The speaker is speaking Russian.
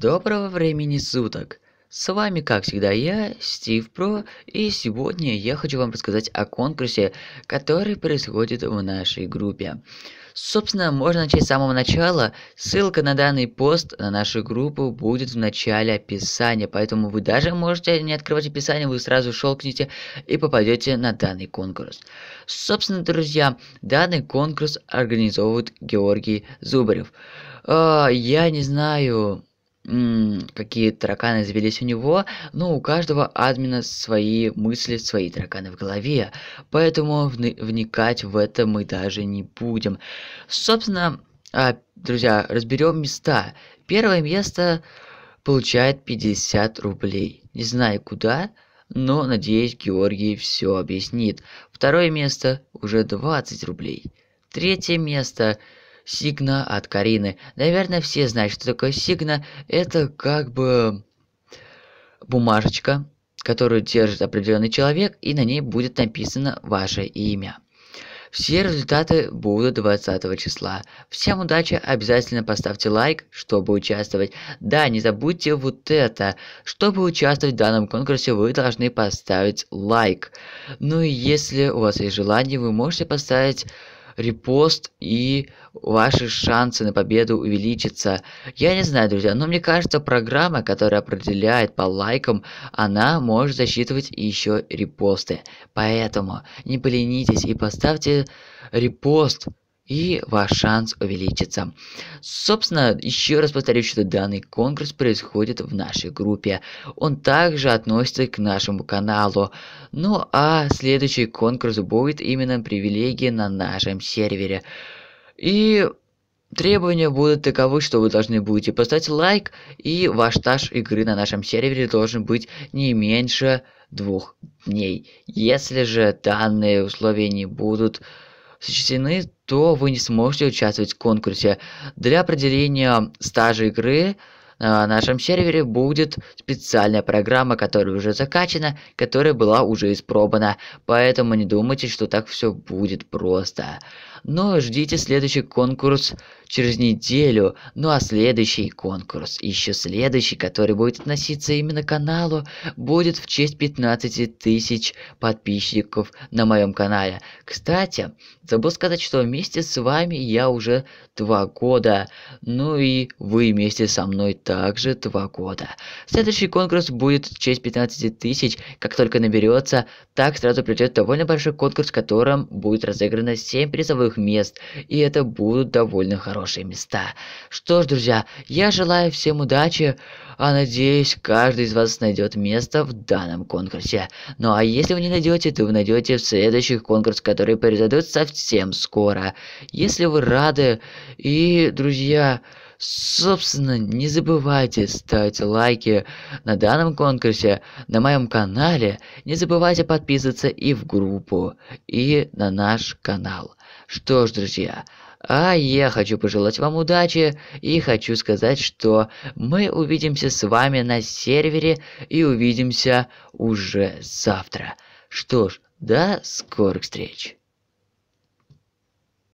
Доброго времени суток! С вами, как всегда, я, Стив Про, и сегодня я хочу вам рассказать о конкурсе, который происходит в нашей группе. Собственно, можно начать с самого начала. Ссылка на данный пост, на нашу группу, будет в начале описания, поэтому вы даже можете не открывать описание, вы сразу шелкните и попадете на данный конкурс. Собственно, друзья, данный конкурс организовывает Георгий Зубарев. А, я не знаю, какие тараканы завелись у него, но у каждого админа свои мысли, свои тараканы в голове, поэтому вникать в это мы даже не будем. Собственно, а, друзья, разберем места. Первое место получает 50 рублей. Не знаю куда, но надеюсь, Георгий все объяснит. Второе место уже 20 рублей. Третье место Сигна от Карины. Наверное, все знают, что такое Сигна. Это как бы бумажечка, которую держит определенный человек, и на ней будет написано ваше имя. Все результаты будут 20 числа. Всем удачи, обязательно поставьте лайк, чтобы участвовать. Да, не забудьте вот это. Чтобы участвовать в данном конкурсе, вы должны поставить лайк. Ну и если у вас есть желание, вы можете поставить репост и ваши шансы на победу увеличатся. Я не знаю, друзья, но мне кажется, программа, которая определяет по лайкам, она может засчитывать еще репосты. Поэтому не поленитесь и поставьте репост и ваш шанс увеличится. Собственно, еще раз повторю, что данный конкурс происходит в нашей группе. Он также относится к нашему каналу. Ну а следующий конкурс будет именно привилегии на нашем сервере. И требования будут таковы, что вы должны будете поставить лайк, и ваш стаж игры на нашем сервере должен быть не меньше двух дней. Если же данные условия не будут сочтены, то вы не сможете участвовать в конкурсе. Для определения стажа игры а, на нашем сервере будет специальная программа, которая уже закачана, которая была уже испробана, Поэтому не думайте, что так все будет просто. Но ждите следующий конкурс через неделю. Ну а следующий конкурс, еще следующий, который будет относиться именно к каналу, будет в честь 15 тысяч подписчиков на моем канале. Кстати, забыл сказать, что вместе с вами я уже два года. Ну и вы вместе со мной также два года. Следующий конкурс будет в честь 15 тысяч. Как только наберется, так сразу придет довольно большой конкурс, в котором будет разыграно 7 призовых мест. И это будут довольно хорошие места. Что ж, друзья, я желаю всем удачи, а надеюсь, каждый из вас найдет место в данном конкурсе. Ну а если вы не найдете, то вы найдете в следующих конкурсах, которые произойдут совсем скоро. Если вы рады и, друзья, Собственно, не забывайте ставить лайки на данном конкурсе, на моем канале. Не забывайте подписываться и в группу, и на наш канал. Что ж, друзья, а я хочу пожелать вам удачи и хочу сказать, что мы увидимся с вами на сервере и увидимся уже завтра. Что ж, до скорых встреч.